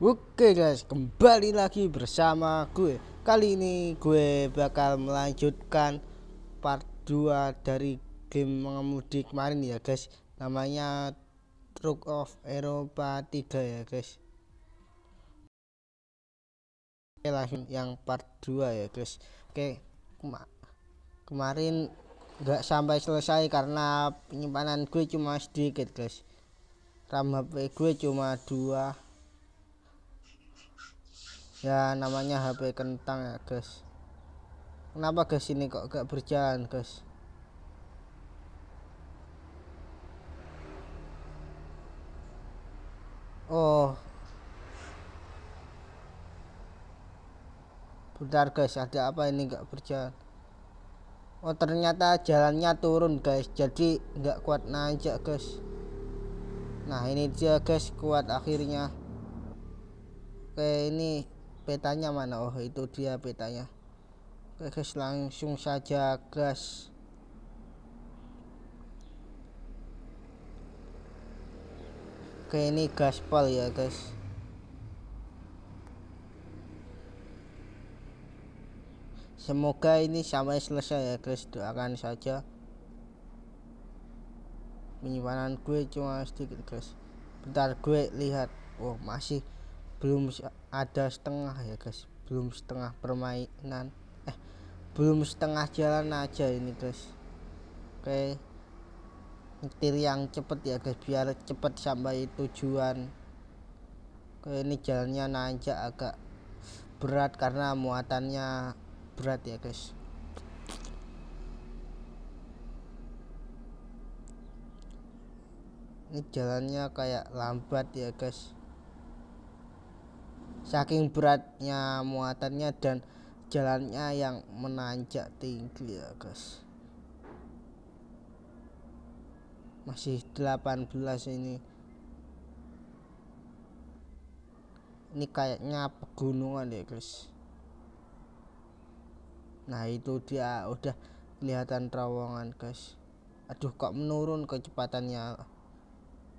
Oke guys, kembali lagi bersama gue. Kali ini gue bakal melanjutkan part 2 dari game mengemudi kemarin ya guys. Namanya Truck of Eropa 3 ya guys. Oke langsung yang part 2 ya guys. Oke, kema kemarin nggak sampai selesai karena penyimpanan gue cuma sedikit guys RAM gue cuma dua ya namanya HP kentang ya guys kenapa guys ini kok gak berjalan guys oh bentar guys ada apa ini gak berjalan oh ternyata jalannya turun guys jadi gak kuat nanjak guys nah ini dia guys kuat akhirnya oke ini petanya mana oh itu dia petanya oke guys langsung saja gas oke ini gaspol ya guys semoga ini sampai selesai ya guys doakan saja penyimpanan gue cuma sedikit guys bentar gue lihat oh masih belum ada setengah ya guys belum setengah permainan eh belum setengah jalan aja ini guys oke nyetir yang cepet ya guys biar cepet sampai tujuan oke ini jalannya nanjak agak berat karena muatannya berat ya guys ini jalannya kayak lambat ya guys saking beratnya muatannya dan jalannya yang menanjak tinggi ya guys masih 18 ini ini kayaknya pegunungan ya guys nah itu dia udah kelihatan terowongan guys aduh kok menurun kecepatannya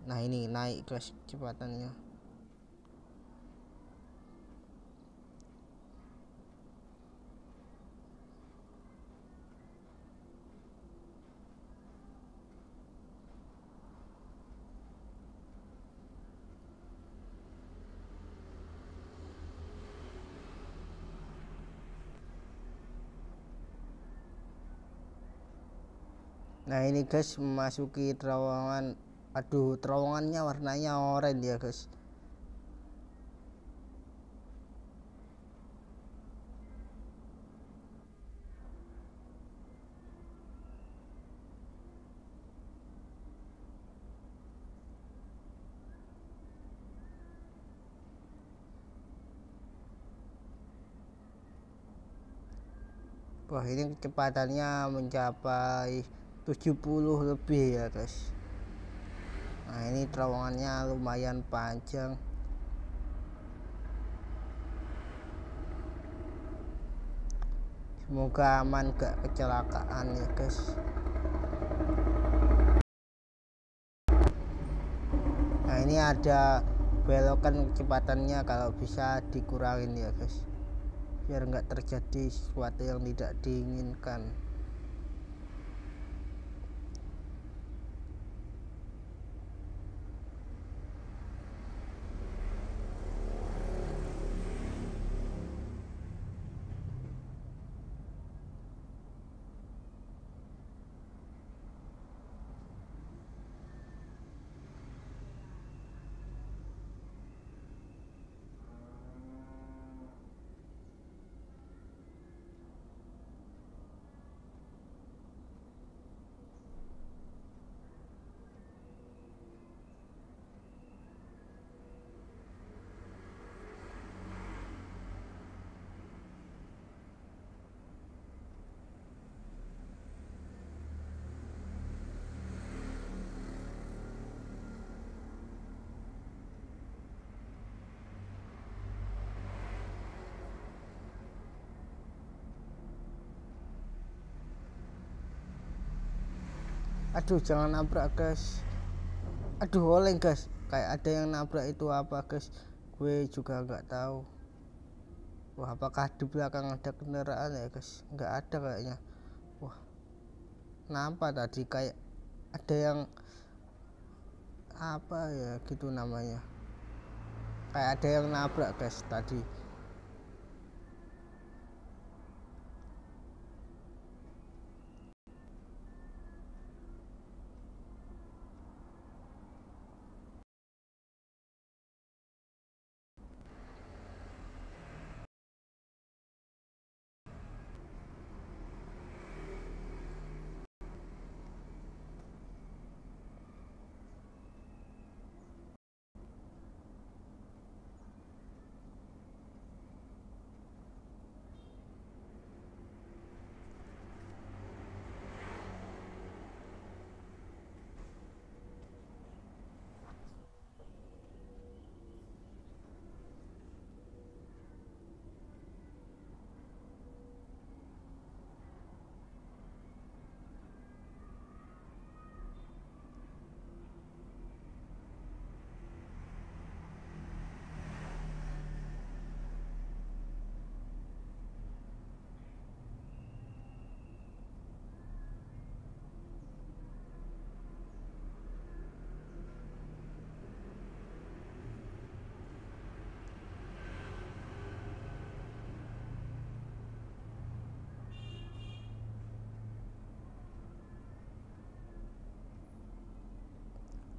nah ini naik guys kecepatannya nah ini guys memasuki terowongan aduh terowongannya warnanya orange ya guys Wah ini kecepatannya mencapai 70 lebih ya guys nah ini terowongannya lumayan panjang semoga aman gak kecelakaan ya guys nah ini ada belokan kecepatannya kalau bisa dikurangin ya guys biar nggak terjadi sesuatu yang tidak diinginkan aduh jangan nabrak guys aduh oleng guys kayak ada yang nabrak itu apa guys gue juga nggak tahu wah apakah di belakang ada kendaraan ya guys nggak ada kayaknya wah kenapa tadi kayak ada yang apa ya gitu namanya kayak ada yang nabrak guys tadi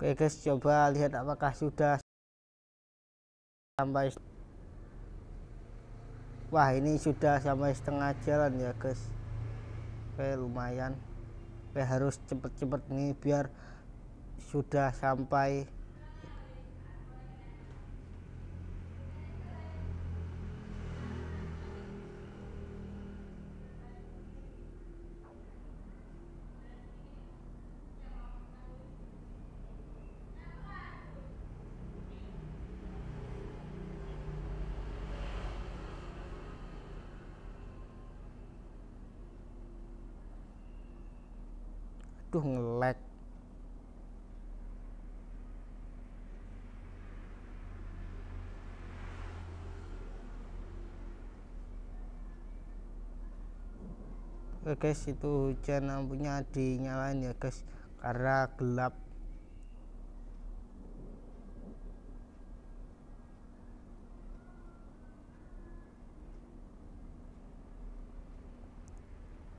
Oke guys, coba lihat apakah sudah sampai Wah, ini sudah sampai setengah jalan ya, guys. Oke, lumayan. Oke, harus cepet-cepet nih biar sudah sampai oke eh, guys itu hujan lampunya dinyalain ya guys karena gelap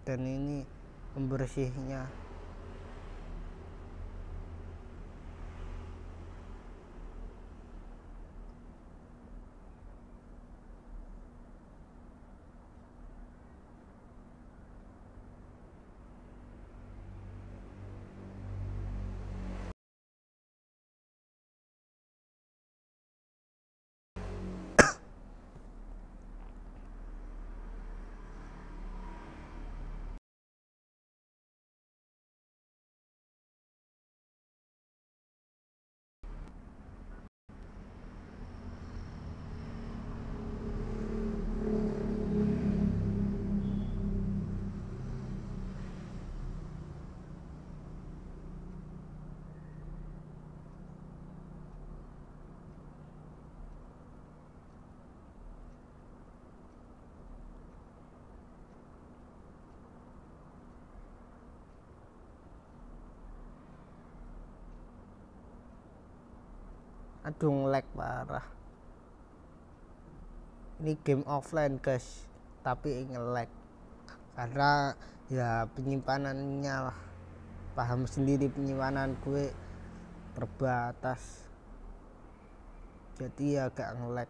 dan ini pembersihnya aduh ngelag parah ini game offline guys tapi ingin lag karena ya penyimpanannya lah paham sendiri penyimpanan gue terbatas jadi ya agak ngelag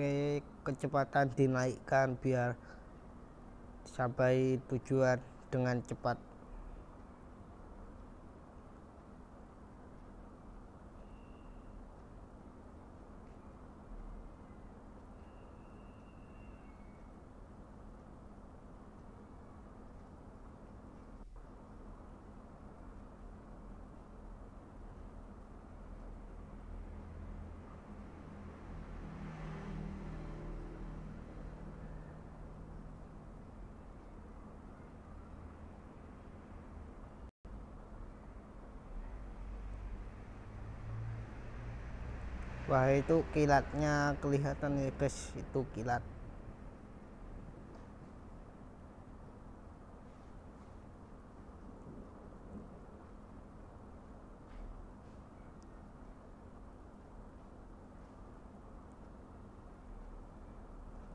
oke kecepatan dinaikkan biar sampai tujuan dengan cepat wah itu kilatnya kelihatan ya guys itu kilat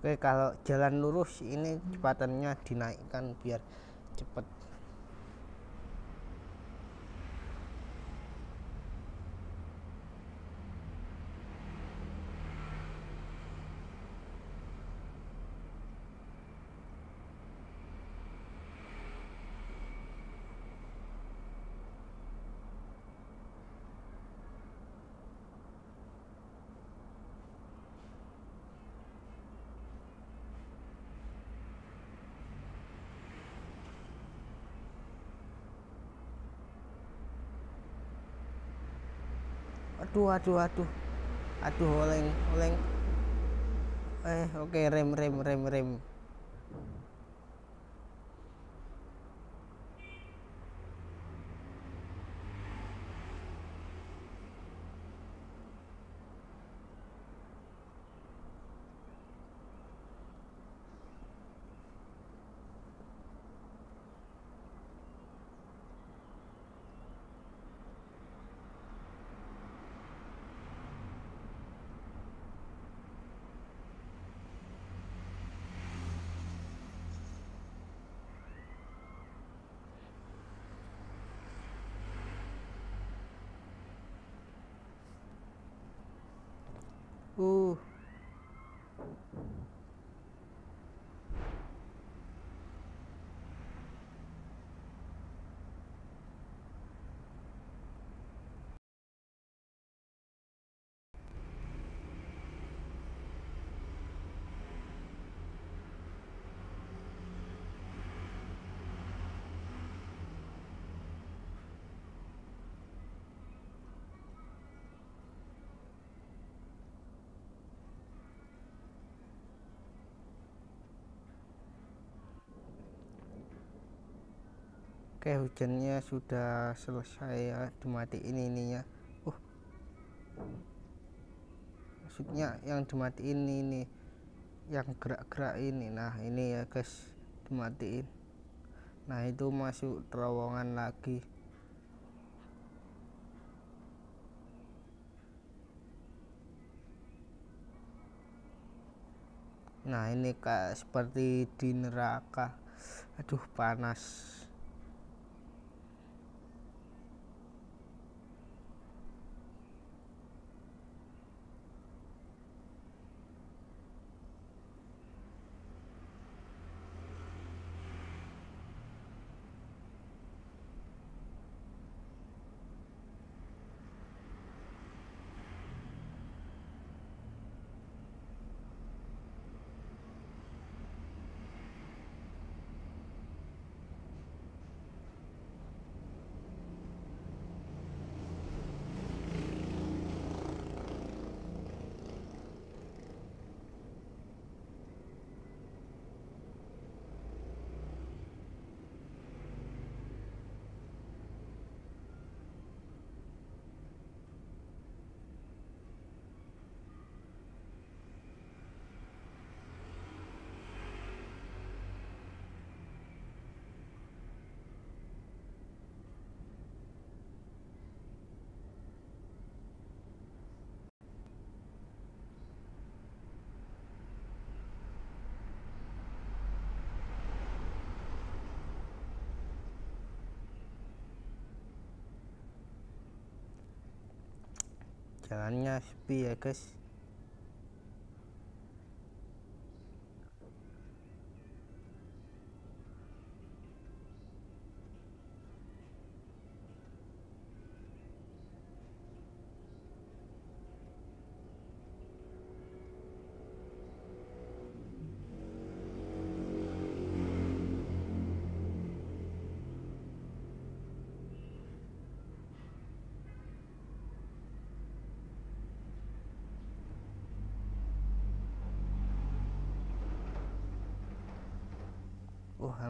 Oke, kalau jalan lurus ini kecepatannya dinaikkan biar cepat. aduh aduh aduh aduh oleng oleng eh oke okay, rem rem rem rem g oke hujannya sudah selesai ya dimatiin ininya uh maksudnya yang dimatiin ini yang gerak-gerak ini nah ini ya guys dimatiin nah itu masuk terowongan lagi nah ini kayak seperti di neraka aduh panas jalannya sepi ya guys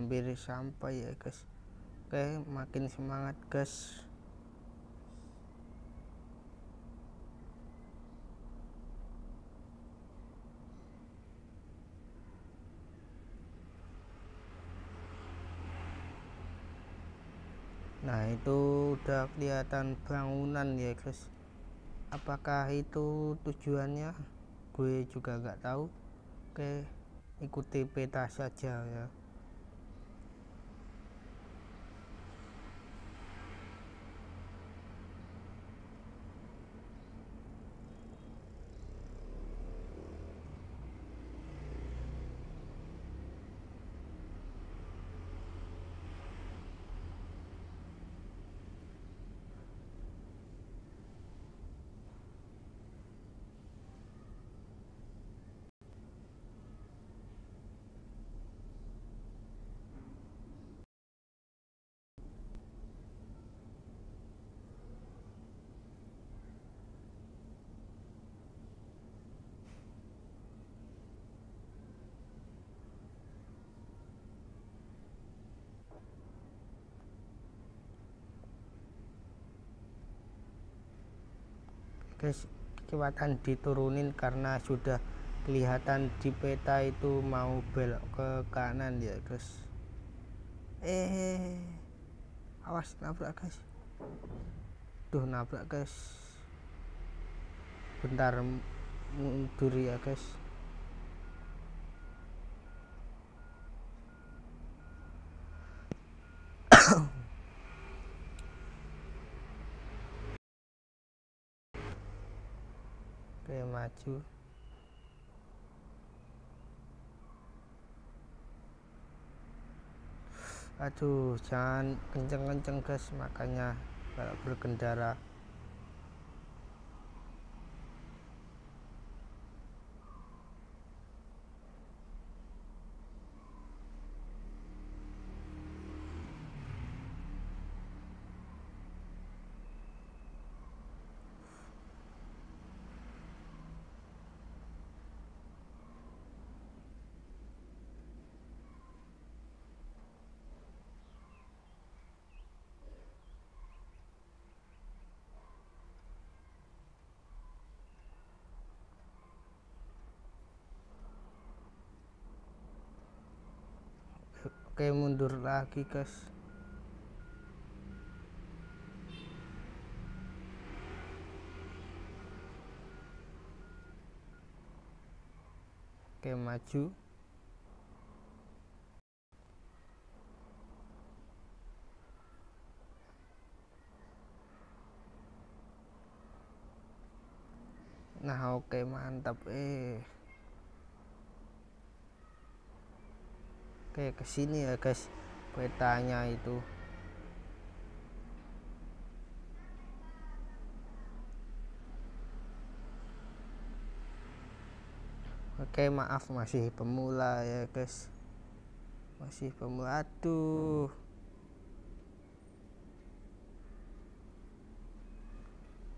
hampir sampai ya guys oke makin semangat guys nah itu udah kelihatan bangunan ya guys apakah itu tujuannya gue juga nggak tahu oke ikuti peta saja ya kecepatan diturunin karena sudah kelihatan di peta itu mau belok ke kanan ya terus eh awas nabrak guys tuh nabrak guys bentar mundur ya guys oke maju aduh jangan kenceng-kenceng guys makanya kalau berkendara Oke mundur lagi guys Oke maju Nah oke mantap eh oke kesini ya guys petanya itu Oke maaf masih pemula ya guys masih pemula aduh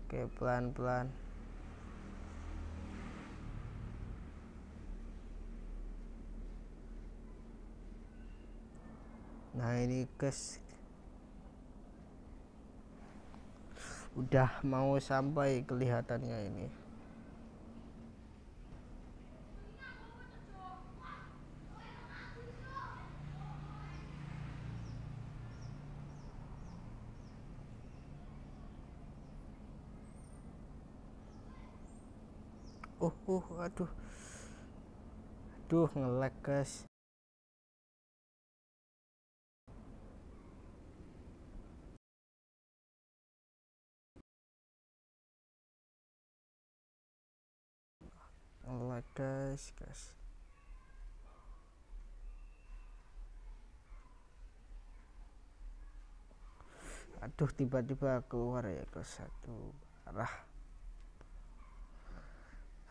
Oke pelan-pelan nah ini guys udah mau sampai kelihatannya ini uh uh aduh aduh ngelag guys guys guys aduh tiba-tiba keluar ya ke satu arah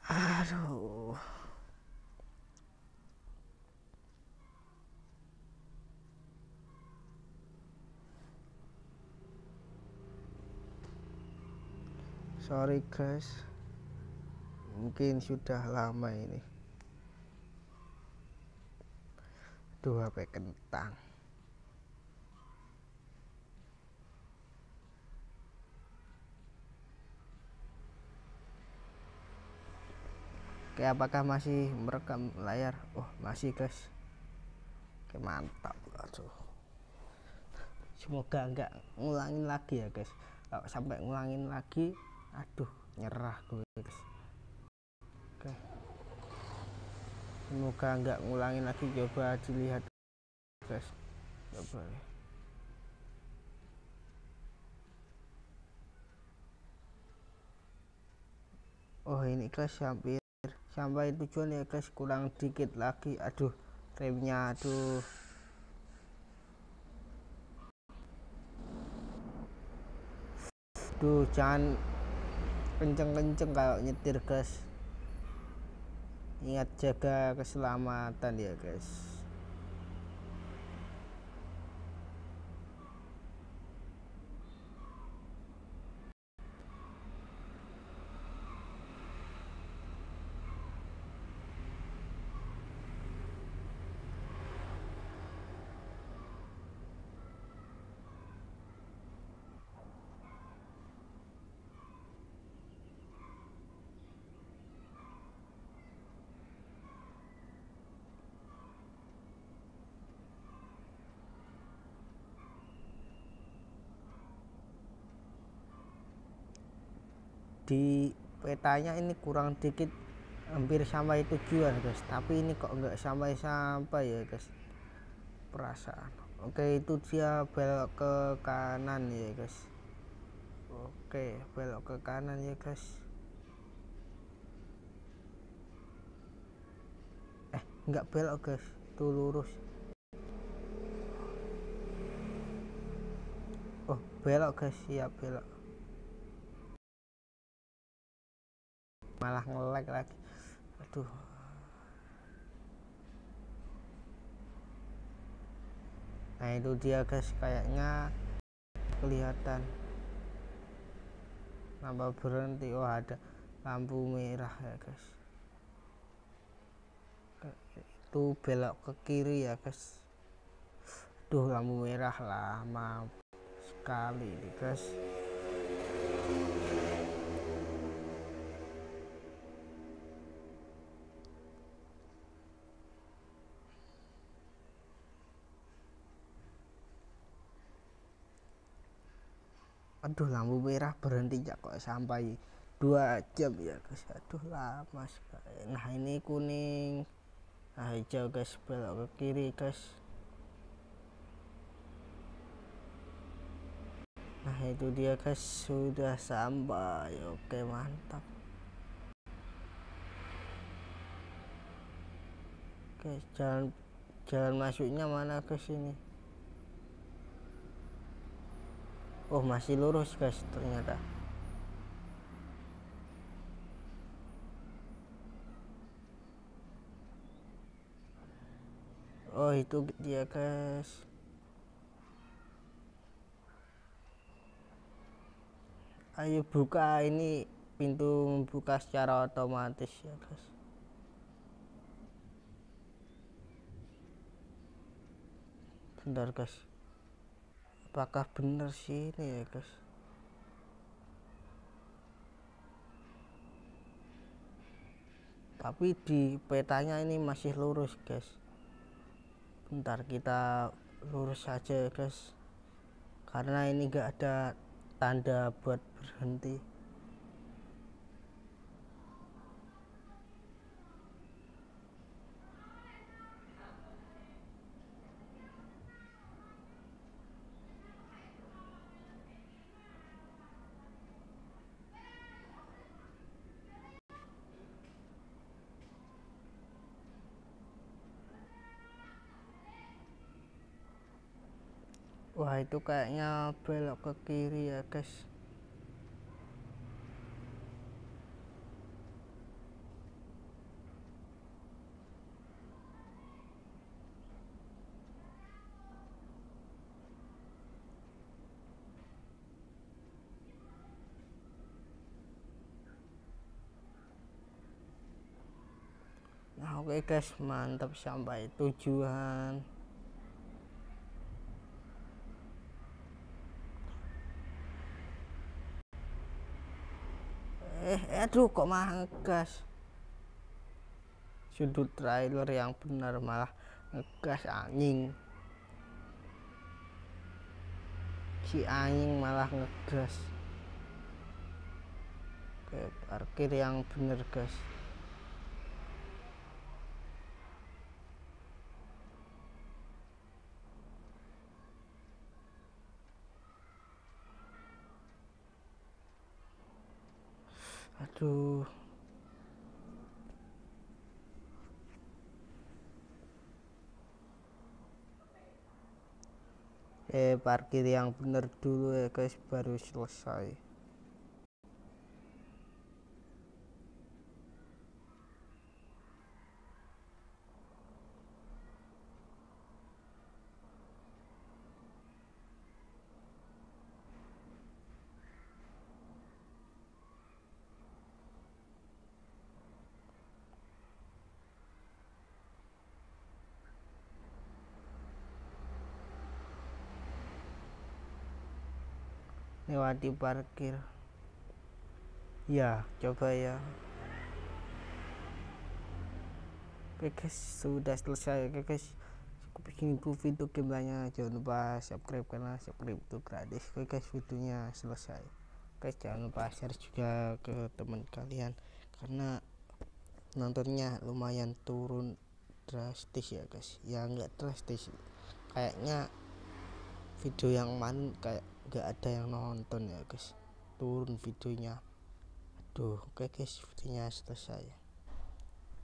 aduh sorry guys mungkin sudah lama ini dua HP ya, kentang Oke, apakah masih merekam layar? Oh, masih, guys. Oke, mantap. Aduh. Semoga enggak ngulangin lagi ya, guys. Kalau sampai ngulangin lagi, aduh, nyerah gue, guys. semoga nggak ngulangin lagi coba dilihat guys nggak boleh ya. oh ini kelas hampir sampai tujuan ya guys kurang dikit lagi aduh remnya aduh aduh jangan kenceng-kenceng kalau nyetir guys ingat jaga keselamatan ya guys di petanya ini kurang dikit hampir sampai tujuan guys tapi ini kok enggak sampai-sampai ya guys perasaan oke itu dia belok ke kanan ya guys oke belok ke kanan ya guys eh enggak belok guys itu lurus oh belok guys ya belok malah ngelag lagi aduh nah itu dia guys kayaknya kelihatan Nambah berhenti oh ada lampu merah ya guys itu belok ke kiri ya guys Duh lampu merah lah, lama sekali nih guys aduh lampu merah berhenti ya kok sampai dua jam ya guys aduh lama sekali nah ini kuning nah hijau guys belok ke kiri guys nah itu dia guys sudah sampai oke mantap guys jalan jalan masuknya mana ke sini oh masih lurus guys ternyata oh itu dia guys ayo buka ini pintu membuka secara otomatis ya guys Bentar guys apakah benar sih ini ya guys tapi di petanya ini masih lurus guys bentar kita lurus saja guys karena ini enggak ada tanda buat berhenti wah itu kayaknya belok ke kiri ya guys Nah, oke okay guys, mantap sampai tujuan. Aduh kok malah ngegas. Sudut trailer yang benar malah ngegas anjing. Si anjing malah ngegas. Oke, parkir yang benar guys. itu Eh parkir yang bener dulu ya guys baru selesai. lewati parkir ya coba ya oke guys sudah selesai oke guys aku bikin itu video gamenya jangan lupa subscribe karena subscribe itu gratis oke guys videonya selesai oke jangan lupa share juga ke teman kalian karena nontonnya lumayan turun drastis ya guys ya enggak drastis kayaknya video yang man kayak nggak ada yang nonton ya guys turun videonya aduh oke okay guys videonya selesai